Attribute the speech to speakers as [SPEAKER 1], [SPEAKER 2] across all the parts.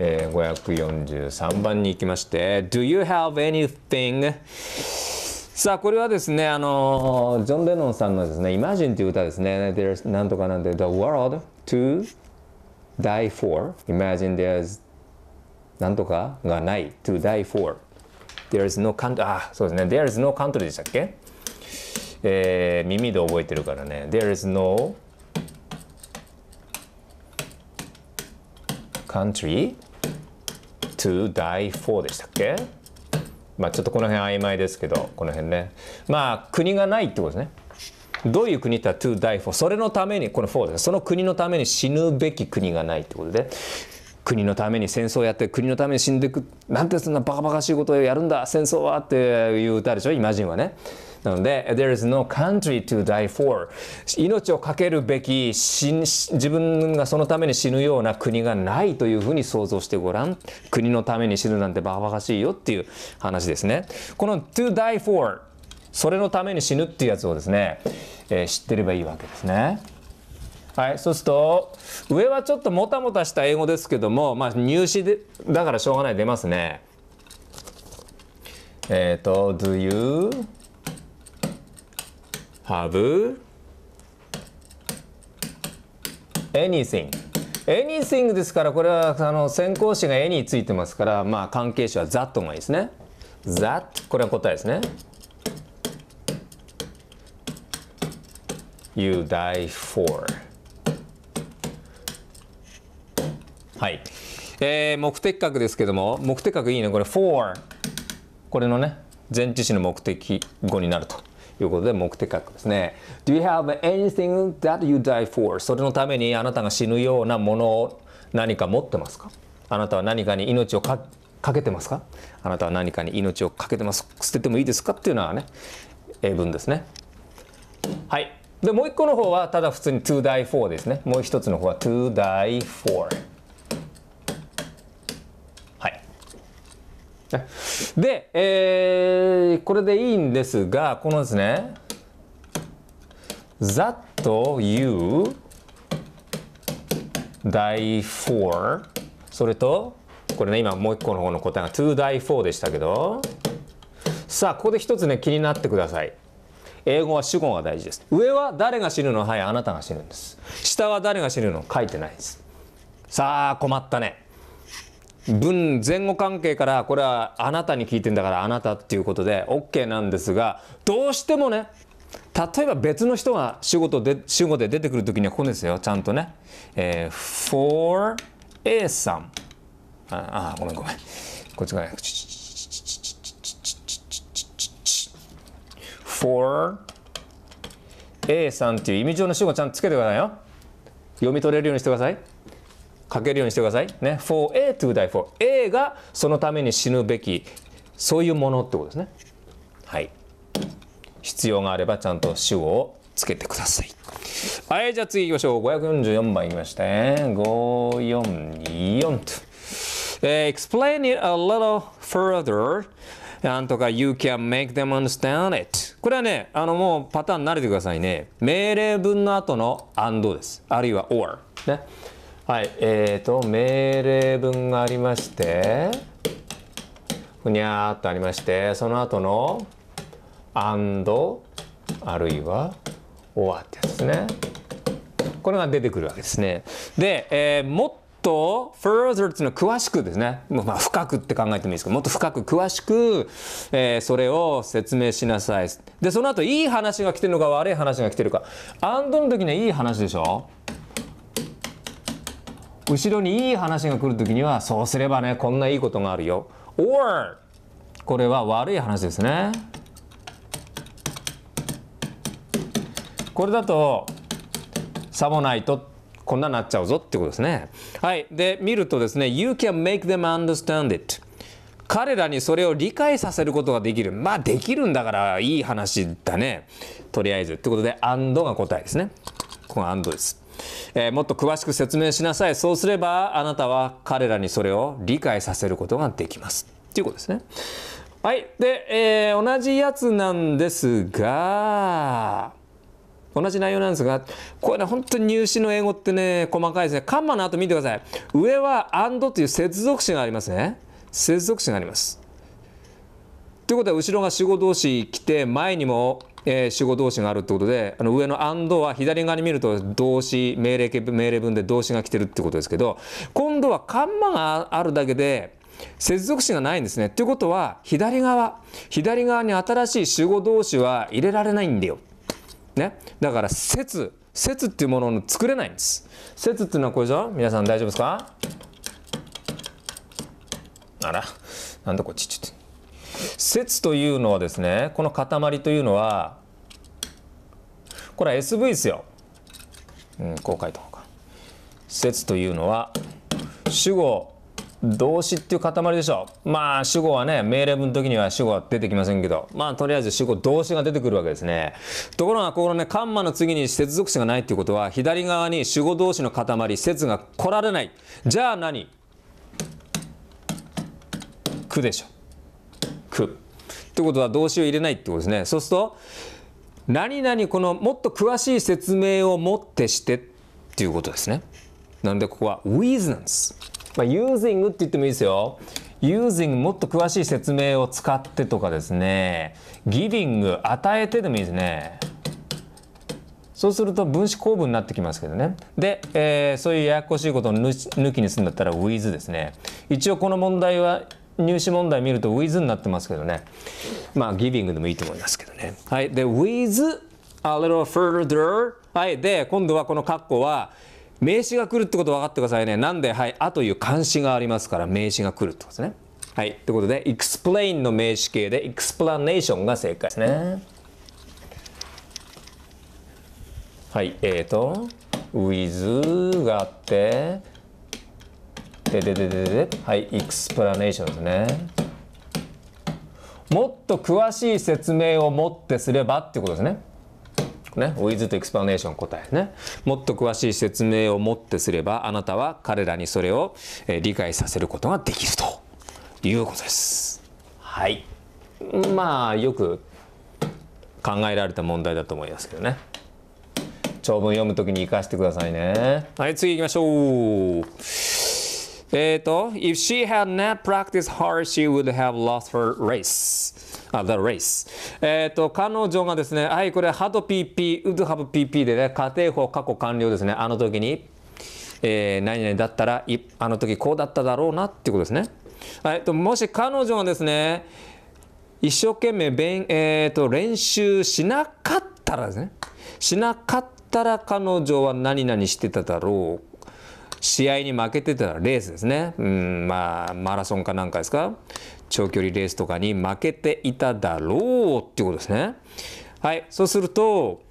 [SPEAKER 1] えー、543番に行きまして Do you have anything? さあこれはですねあのジョン・レノンさんのですね「Imagine」という歌ですね「There's なんとかなんで The world to die for Imagine there's なんとかがない to die for There's no country あそうですね There's no country でしたっけえー、耳で覚えてるからね There's no country to 4でしたっけまあちょっとこの辺曖昧ですけどこの辺ねまあ国がないってことですねどういう国か to die for それのためにこの4ですその国のために死ぬべき国がないってことで国のために戦争をやって国のために死んでいくなんてそんなバカバカしいことをやるんだ戦争はっていう歌でしょイマジンはね。なので There is no country to die for 命を懸けるべき自分がそのために死ぬような国がないというふうに想像してごらん国のために死ぬなんてバカバしいよっていう話ですねこの to die for それのために死ぬっていうやつをですね、えー、知ってればいいわけですねはい、そうすると上はちょっともたもたした英語ですけども、まあ、入試でだからしょうがない出ますね。えっ、ー、と「Do you have anything anything ですからこれはあの先行詞が any ついてますからまあ関係詞は that がいいですね that これは答えですね You die for はい、えー、目的格ですけども目的格いいねこれ for これのね前置詞の目的語になるということで目的格ですね。Do you have anything that you die for? それのためにあなたが死ぬようなものを何か持ってますかあなたは何かに命をかけてますかあなたは何かに命をかけてます捨ててもいいですかっていうのはね英文ですね。はい。でもう一個の方はただ普通に to die for ですね。もう一つの方は to die for。で、えー、これでいいんですが、このですね、that you die for それと、これね、今もう一個の方の答えが to die for でしたけど、さあ、ここで一つね、気になってください。英語は主語が大事です。上は誰が死ぬのはい、あなたが死ぬんです。下は誰が死ぬの書いてないです。さあ、困ったね。文前後関係からこれはあなたに聞いてんだからあなたっていうことで OK なんですがどうしてもね例えば別の人が主語とで主語で出てくる時にはここですよちゃんとね、えー、for A さんああごめんごめんこっちが for A さんっていう意味上の主語ちゃんとつけてくださいよ読み取れるようにしてください書けるようにしてください。ね。for A to die for。A がそのために死ぬべき、そういうものってことですね。はい。必要があればちゃんと主語をつけてください。はい、じゃあ次行きましょう。544番いきまして、544と。え explain it a little further. なんとか You can make them understand it これはねあのもうパターン慣れてくださいね命令文の後の and ですあるいは or ねはい、えーと、命令文がありまして、ふにゃーっとありまして、その後の、and、あるいは、or ってやつですね。これが出てくるわけですね。で、えー、もっと further っていうのは詳しくですね、まあ、深くって考えてもいいですけど、もっと深く詳しく、えー、それを説明しなさい。で、その後、いい話が来てるのか悪い話が来てるか。and の時にはいい話でしょ後ろにいい話が来る時にはそうすればねこんないいことがあるよ or これは悪い話ですねこれだとさもないとこんななっちゃうぞってことですねはいで見るとですね You can make them understand it 彼らにそれを理解させることができるまあできるんだからいい話だねとりあえずってことで and が答えですねこの and ですえー、もっと詳しく説明しなさいそうすればあなたは彼らにそれを理解させることができますっていうことですね。はい。で、えー、同じやつなんですが、同じ内容なんですが、これね、本当に入試の英語ってね、細かいですね。カンマの後見てください。上は and という接続詞がありますね。接続詞があります。ということは、後ろが主語同士来て、前にもえー、主語動詞があるってことであの上の「and」は左側に見ると動詞命令命令文で動詞が来てるってことですけど今度はカンマがあるだけで接続詞がないんですね。ということは左側左側に新しい主語動詞は入れられないんだよ。ね、だから説説っていうものを作れないんです。説っていうのはこれじゃ皆さん大丈夫ですかあらなんだこっちちょっと。節というのはですねこの塊というのはこれは SV ですよ、うん、こう書いたほうが節というのは主語動詞っていう塊でしょまあ主語はね命令文の時には主語は出てきませんけどまあとりあえず主語動詞が出てくるわけですねところがこのねカンマの次に接続詞がないっていうことは左側に主語動詞の塊節が来られないじゃあ何句でしょく。ってことは動詞を入れないってことですね。そうすると、何々このもっと詳しい説明をもってしてっていうことですね。なんでここは with なんです。まあ、using って言ってもいいですよ。using もっと詳しい説明を使ってとかですね。giving 与えてでもいいですね。そうすると分子構文になってきますけどね。で、えー、そういうややこしいことを抜きにするんだったら with ですね。一応この問題は入試問題見ると with になってますけどねまあ giving でもいいと思いますけどねはいで with a little further はいで今度はこの括弧は名詞が来るってこと分かってくださいねなんではい「あ」という漢詞がありますから名詞が来るってことですねはいということで explain の名詞形で explanation が正解ですねはいえーと with があってででででではい、エクスプラネーションですね。もっと詳しい説明をもってすればってことですね。ね、with explanation 答えね。もっと詳しい説明をもってすれば、あなたは彼らにそれを、え理解させることができるということです。はい。まあ、よく考えられた問題だと思いますけどね。長文読むときに生かしてくださいね。はい、次行きましょう。えっ、ー、と、If she had not practiced hard, she would have lost her race. あ、the race. えっ、と、彼女がですね、はい、これ、ハド d PP、w o ドハブ have PP でね、仮定法過去完了ですね。あの時に、えー、何々だったら、いあの時こうだっただろうなっていうことですね。はい、と、もし彼女がですね、一生懸命勉、えーと練習しなかったらですね、しなかったら彼女は何々してただろう試合に負けてたらレースですねうんまあマラソンかなんかですか長距離レースとかに負けていただろうってことですねはいそうすると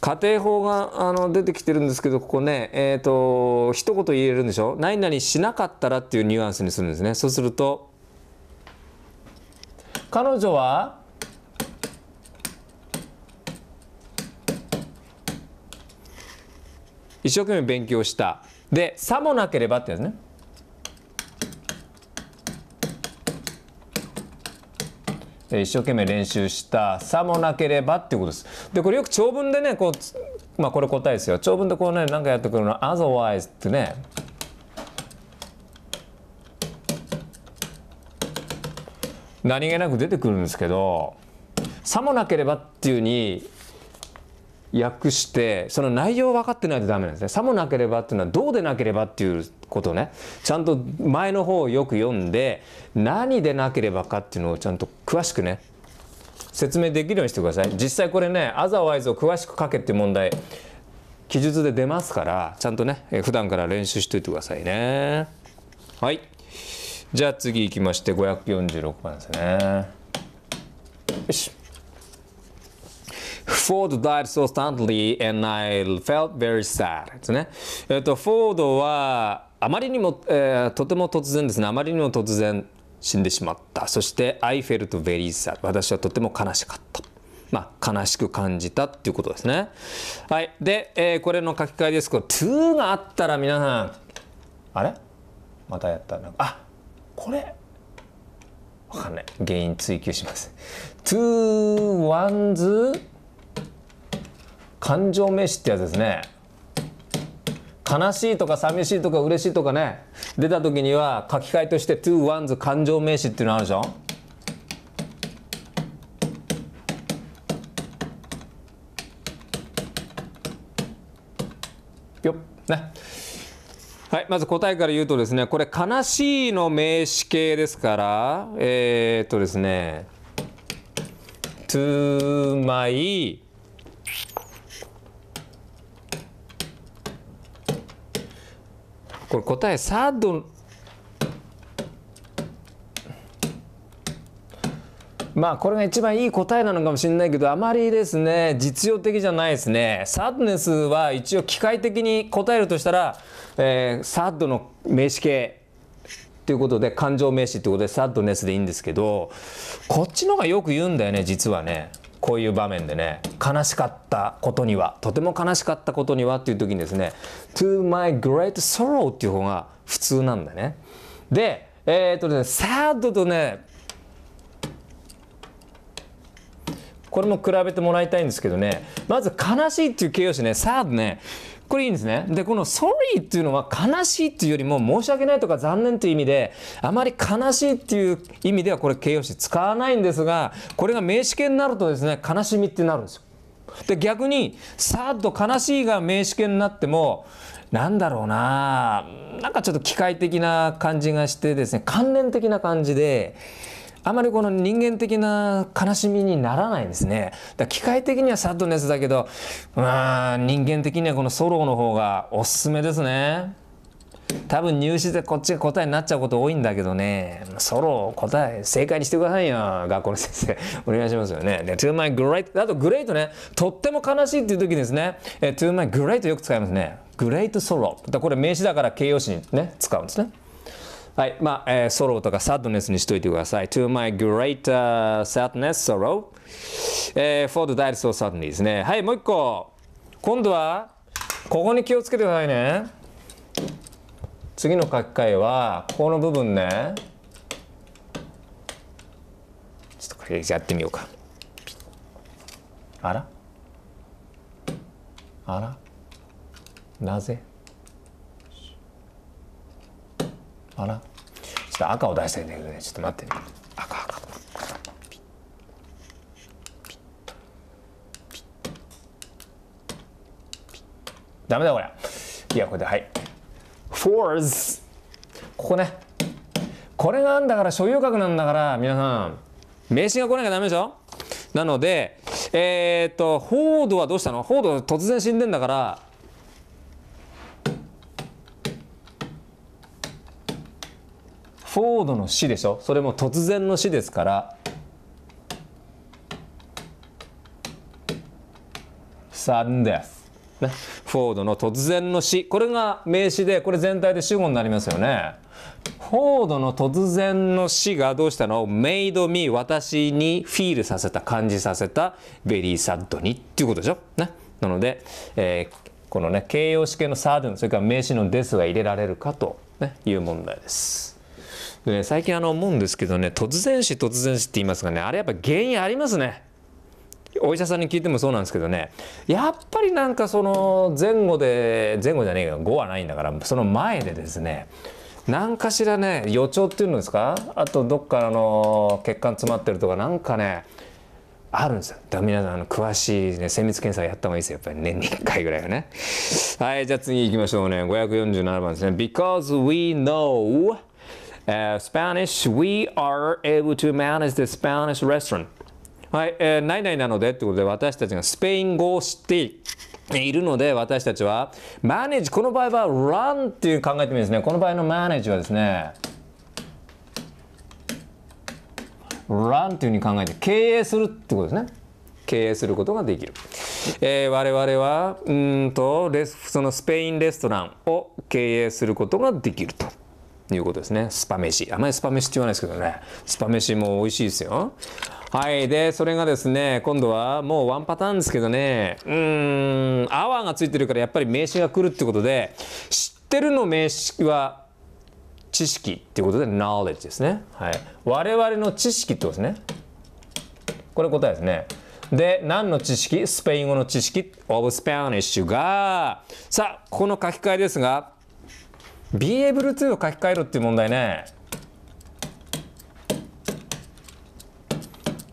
[SPEAKER 1] 家庭法があの出てきてるんですけどここねえっ、ー、と一言言えるんでしょ何々しなかったらっていうニュアンスにするんですねそうすると彼女は一生懸命勉強したでさもなければってやつね一生懸命練習したさもなければっていうことですでこれよく長文でねこうまあこれ答えですよ長文でこうね何かやってくるの otherwise ってね何気なく出てくるんですけどさもなければっていうに訳してその内容分かってないとダメなんですね。さもなければっていうのはどうでなければっていうことねちゃんと前の方をよく読んで何でなければかっていうのをちゃんと詳しくね説明できるようにしてください。実際これね「アザワイズを詳しく書け」って問題記述で出ますからちゃんとね普段から練習しといてくださいね。はいじゃあ次行きまして546番ですね。よし died so suddenly and I felt very sad ですね。えっ、ー、と、フォードはあまりにも、えー、とても突然ですね、あまりにも突然死んでしまった。そして、I felt very sad 私はとても悲しかった。まあ、悲しく感じたっていうことですね。はい。で、えー、これの書き換えですけど、2があったら皆さん、あれまたやったなんかあこれわかんない原因追求します2、1、2、感情詞ってやつですね悲しいとか寂しいとか嬉しいとかね出た時には書き換えとして「to one's 感情名詞」っていうのあるでしょよっねはい、まず答えから言うとですねこれ「悲しい」の名詞形ですからえー、っとですね「to my これ答えサードまあこれが一番いい答えなのかもしれないけどあまりですね実用的じゃないですねサッドネスは一応機械的に答えるとしたら、えー、サッドの名詞形ということで感情名詞ってことでサッドネスでいいんですけどこっちの方がよく言うんだよね実はね。こういう場面でね悲しかったことにはとても悲しかったことにはっていう時にですね to my great sorrow っていう方が普通なんだねでえー、っとね sad とねこれも比べてもらいたいんですけどねまず悲しいっていう形容詞ね sad ねこれいいんですね。で、この sorry っていうのは悲しいっていうよりも申し訳ないとか残念という意味で、あまり悲しいっていう意味ではこれ形容詞使わないんですが、これが名詞形になるとですね、悲しみってなるんですよ。で、逆に、さっと悲しいが名詞形になっても、なんだろうななんかちょっと機械的な感じがしてですね、関連的な感じで、あまりこの人間的な悲しみにならないんですね。だ機械的にはサッドネスだけど、まあ人間的にはこのソロの方がおすすめですね。多分入試でこっちが答えになっちゃうこと多いんだけどね、ソロ答え正解にしてくださいよ、学校の先生。お願いしますよね。で、to my great、あと great ね、とっても悲しいっていう時ですね、え to my great よく使いますね。great s o これ名詞だから形容詞にね、使うんですね。はい、まあ、えー、ソロとかサッドネスにしといてください。To my great、uh, sadness, sorrow、えー、for the died so suddenly ですね。はい、もう一個。今度は、ここに気をつけてくださいね。次の書き換えは、ここの部分ね。ちょっとこれやってみようか。あらあらなぜあらちょっと赤を出したいんだけどねちょっと待ってね赤ダメだこれいやこれではいフォーズここねこれがあんだから所有格なんだから皆さん名刺が来なきゃダメでしょなのでえー、っとフォードはどうしたのフォード突然死んでんだからフォードの死でしょそれも突然の死ですから3です、ね、フォードの突然の死これが名詞でこれ全体で主語になりますよねフォードの突然の死がどうしたのメイド e m 私にフィールさせた感じさせたベリーサッドにっていうことでしょ、ね、なので、えー、このね形容詞形のサードンそれから名詞のですが入れられるかと、ね、いう問題です。でね、最近あの思うんですけどね、突然死、突然死って言いますがね、あれやっぱ原因ありますね。お医者さんに聞いてもそうなんですけどねやっぱりなんかその前後で前後じゃねえよ5はないんだからその前でですね何かしらね予兆っていうんですかあとどっかあの血管詰まってるとかなんかねあるんですよ。だ皆さんあの詳しいね精密検査やった方がいいですよ。やっぱり年に1回ぐらいはね。はいじゃあ次行きましょうね547番ですね。Because we know Spanish, we are able to manage the Spanish restaurant. はい、えー、ないないなのでってことで私たちがスペイン語を知っているので私たちはマネージこの場合は run っていう考えてみるんですねこの場合のマネージはですね run というふうに考えて経営するってことですね経営することができる、えー、我々はうんとレスそのスペインレストランを経営することができると。いうことですね。スパ飯。あまりスパ飯って言わないですけどね。スパ飯も美味しいですよ。はい。で、それがですね、今度はもうワンパターンですけどね、うーん、アワーがついてるからやっぱり名詞が来るってことで、知ってるの名詞は知識っていうことで knowledge ですね。はい。我々の知識ってことですね。これ答えですね。で、何の知識スペイン語の知識 of Spanish が、さあ、ここの書き換えですが、b a b l u e t o を書き換えるっていう問題ね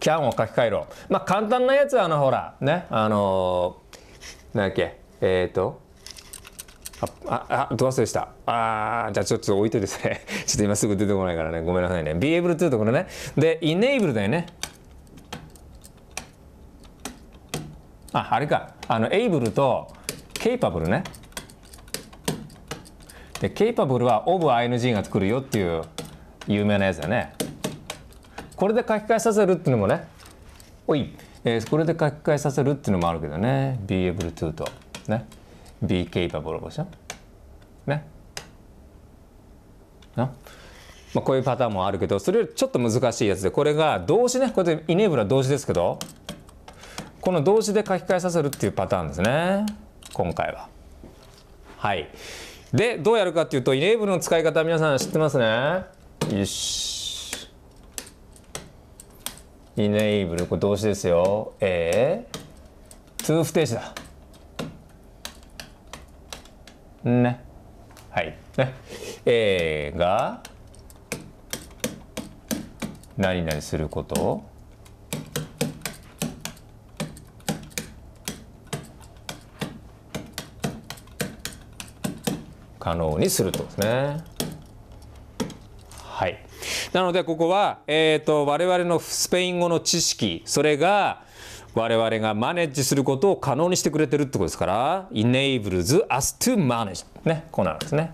[SPEAKER 1] CAN を書き換えろまあ簡単なやつはあのほらねあのー、なんだっけえっ、ー、とあああどうせでしたあーじゃあちょっと置いてですねちょっと今すぐ出てこないからねごめんなさいね b a b l u e t o これねで Enable だよねああれかあの Able と Capable ねで capable は of ing が作るよっていう有名なやつだねこれで書き換えさせるっていうのもねおい、えー、これで書き換えさせるっていうのもあるけどね be able to とね be capable でしょねなまあ、こういうパターンもあるけどそれよりちょっと難しいやつでこれが動詞ねこれで enable は動詞ですけどこの動詞で書き換えさせるっていうパターンですね今回は。はいでどうやるかっていうとイネーブルの使い方皆さん知ってますねよしイネーブルこれ動詞ですよえー、トゥー不定詞だねはいねえが何々すること可能にするとですね。はい。なのでここは、えーと、と我々のスペイン語の知識それが我々がマネージすることを可能にしてくれてるってことですから enables us to manage ねこうなるんですね。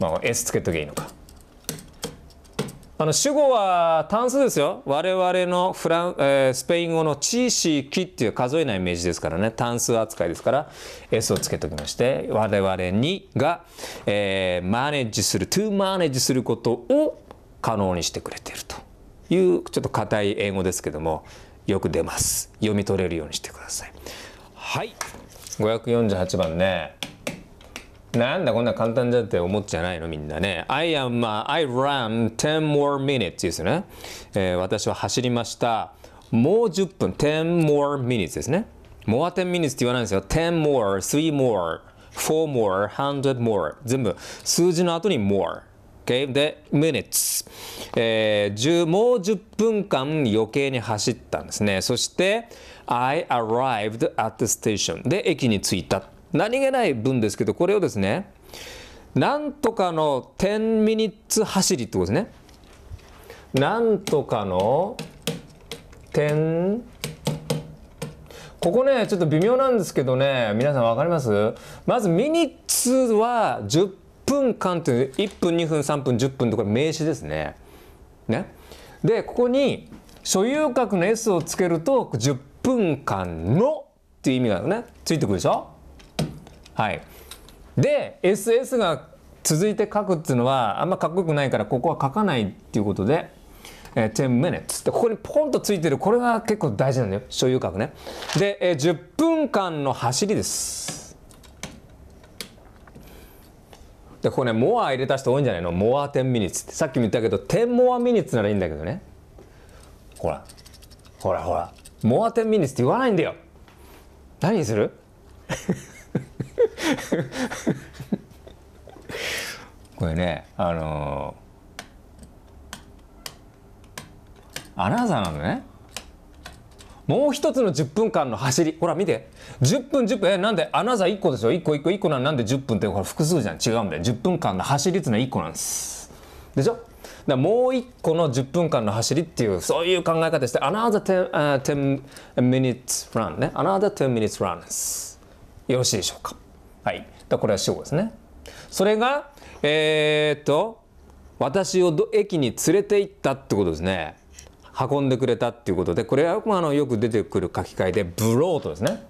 [SPEAKER 1] まあ、S つけとけゃいいのか。あの主語は単数ですよ。我々のフラン、えー、スペイン語のチーシーキっていう数えないイメージですからね。単数扱いですから S をつけておきまして、我々にが、えー、マネージする、ゥーマネージすることを可能にしてくれているというちょっと硬い英語ですけども、よく出ます。読み取れるようにしてください。はい。548番ね。なんだこんな簡単じだって思っちゃないのみんなね。I am,、uh, I ran ten more minutes ですね、えー、私は走りました。もう10分、10 more minutes ですね。more 10 minutes って言わないんですよ。10 more, 3 more, 4 more, 100 more 全部数字の後に more。Okay? で、minutes、えー、もう10分間余計に走ったんですね。そして、I arrived at the station で駅に着いた。何気ない文ですけど、これをですね、なんとかの10ミニッツ走りってことですね。なんとかの10ここね、ちょっと微妙なんですけどね、皆さん分かりますまず、ミニッツは10分間という、1分、2分、3分、10分とこれ名詞ですね。ね。で、ここに所有格の S をつけると、10分間のっていう意味がね、ついてくるでしょはい。で SS が続いて書くっていうのはあんまかっこよくないからここは書かないっていうことで、えー、10 minutes ってここにポンとついてるこれが結構大事なんだよ所有格ねで、えー、10分間の走りですでここねモア入れた人多いんじゃないのモア10 minutes ってさっきも言ったけど10モアミニッツならいいんだけどねほらほらほらモア10 minutes って言わないんだよ何にする これねあのー、アナウンサーなのねもう一つの10分間の走りほら見て10分10分えなんでアナザー1個でしょ1個1個1個なんなんで10分ってほら複数じゃん違うんだよ10分間の走りってのは1個なんですでしょだもう1個の10分間の走りっていうそういう考え方して another 10, uh, 10 minutes run ね another 10 minutes run ですよろしいでしょうかはい。だこれは主語ですね。それが、えー、っと、私を駅に連れて行ったってことですね。運んでくれたっていうことで、これはあのよく出てくる書き換えで、ブロートですね。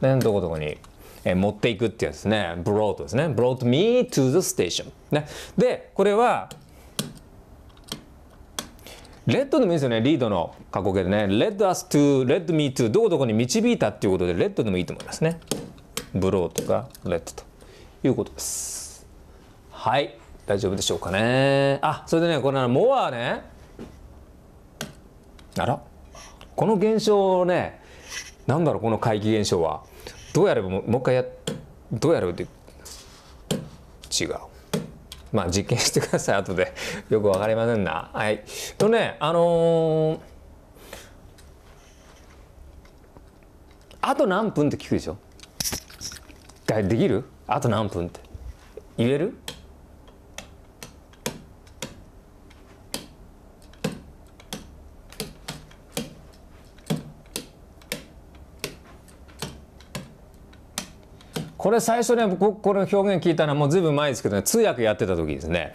[SPEAKER 1] ねどこどこに、えー、持っていくってやつですね。ブロートですね。ブロート me to the station。ね。で、これは、レッドでもいいですよねリードの過去形でねレッドアスト o レッドミートゥどこどこに導いたっていうことでレッドでもいいと思いますねブローとかレッドということですはい大丈夫でしょうかねあそれでねこのモアねあらこの現象をねなんだろうこの怪奇現象はどうやればもう一回やどうやるって違うまあ実験してください後でよく分かりませんな。はい、とねあのー、あと何分って聞くでしょできるあと何分って言えるこれ最初ね僕この表現聞いたのはもうずいぶん前ですけどね通訳やってた時ですね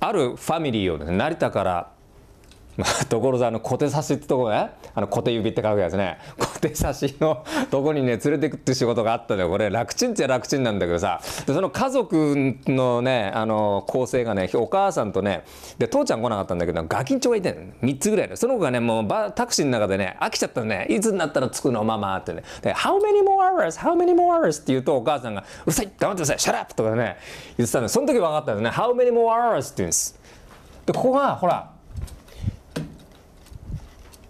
[SPEAKER 1] あるファミリーを、ね、成田から所沢の小手差しってとこねあの小手指って書くやつね小写真のとこにね連れてくって仕事があったのよこれ楽ちんっちゃ楽ちんなんだけどさでその家族のねあの構成がねお母さんとねで父ちゃん来なかったんだけどガキンチョがいてん3つぐらいでその子がねもうバタクシーの中でね飽きちゃったのねいつになったら着くのママってねで「How many more hours? How many more hours?」って言うとお母さんが「うるさい黙ってください Shut up!」とかね言ってたのその時分かったのね「How many more hours?」って言うんですでここがほら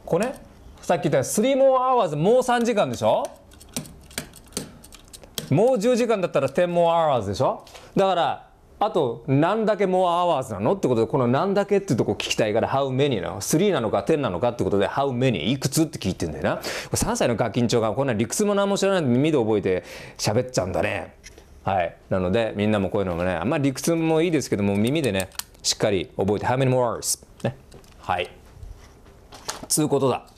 [SPEAKER 1] ここねさっき言った3 more hours もう3時間でしょもう10時間だったら10 more hours でしょだからあと何だけ more hours なのってことでこの何だけってとこ聞きたいから how many なの3なのか10なのかってことで how many いくつって聞いてんだよな3歳のガキンチョがこんな理屈も何も知らないで耳で覚えて喋っちゃうんだねはいなのでみんなもこういうのもねあんまり理屈もいいですけども耳でねしっかり覚えて how many more hours ねはいつうことだ